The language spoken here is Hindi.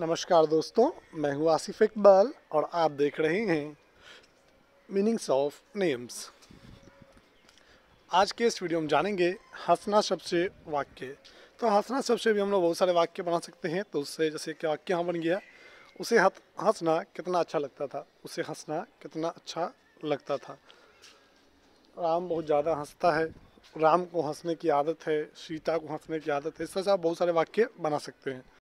नमस्कार दोस्तों मैं हूं आसिफ इकबाल और आप देख रहे हैं मीनिंग्स ऑफ नेम्स आज के इस वीडियो में जानेंगे हंसना शब्द वाक्य तो हंसना शब्द भी हम लोग बहुत सारे वाक्य बना सकते हैं तो उससे जैसे कि वाक्य यहाँ बन गया उसे हंसना कितना अच्छा लगता था उसे हंसना कितना अच्छा लगता था राम बहुत ज़्यादा हंसता है राम को हंसने की आदत है सीता को हंसने की आदत है इस तरह से आप बहुत सारे वाक्य बना सकते हैं